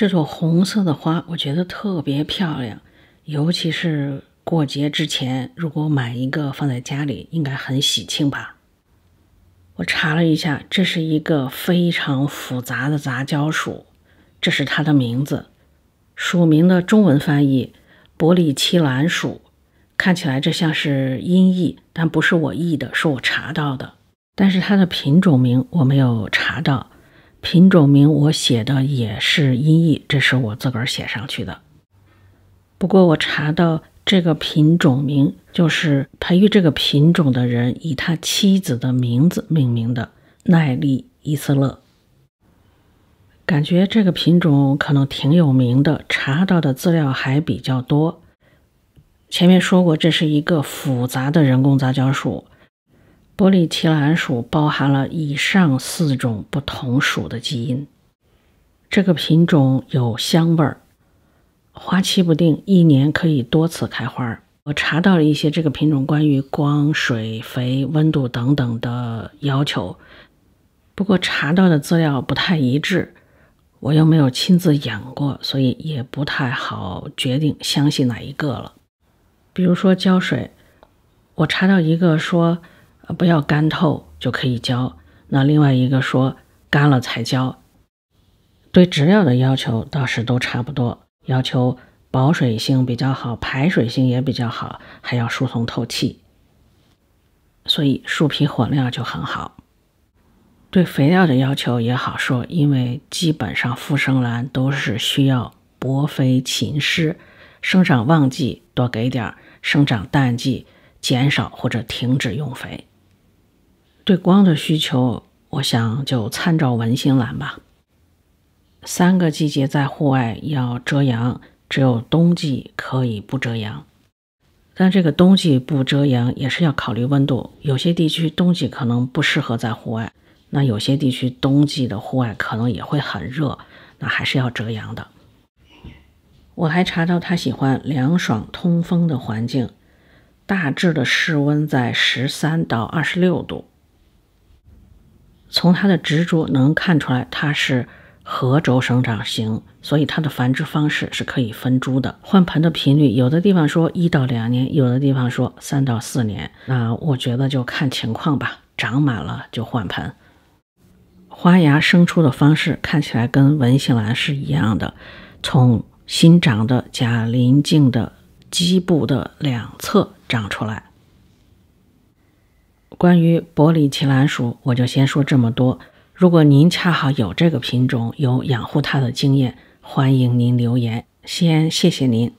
这朵红色的花，我觉得特别漂亮，尤其是过节之前，如果买一个放在家里，应该很喜庆吧。我查了一下，这是一个非常复杂的杂交鼠，这是它的名字，属名的中文翻译：伯利奇兰鼠”，看起来这像是音译，但不是我译的，是我查到的。但是它的品种名我没有查到。品种名我写的也是音译，这是我自个儿写上去的。不过我查到这个品种名就是培育这个品种的人以他妻子的名字命名的奈利·伊斯勒。感觉这个品种可能挺有名的，查到的资料还比较多。前面说过，这是一个复杂的人工杂交树。玻璃奇兰属包含了以上四种不同属的基因。这个品种有香味儿，花期不定，一年可以多次开花。我查到了一些这个品种关于光、水、肥、温度等等的要求，不过查到的资料不太一致，我又没有亲自养过，所以也不太好决定相信哪一个了。比如说浇水，我查到一个说。不要干透就可以浇。那另外一个说干了才浇，对植料的要求倒是都差不多，要求保水性比较好，排水性也比较好，还要疏松透气。所以树皮火料就很好。对肥料的要求也好说，因为基本上复生兰都是需要薄肥勤施，生长旺季多给点儿，生长淡季减少或者停止用肥。对光的需求，我想就参照文心兰吧。三个季节在户外要遮阳，只有冬季可以不遮阳。但这个冬季不遮阳也是要考虑温度，有些地区冬季可能不适合在户外，那有些地区冬季的户外可能也会很热，那还是要遮阳的。我还查到它喜欢凉爽通风的环境，大致的室温在十三到二十六度。从它的植株能看出来，它是合轴生长型，所以它的繁殖方式是可以分株的。换盆的频率，有的地方说一到两年，有的地方说三到四年。那我觉得就看情况吧，长满了就换盆。花芽生出的方式看起来跟文心兰是一样的，从新长的假鳞茎的基部的两侧长出来。关于伯里奇兰属，我就先说这么多。如果您恰好有这个品种，有养护它的经验，欢迎您留言。先谢谢您。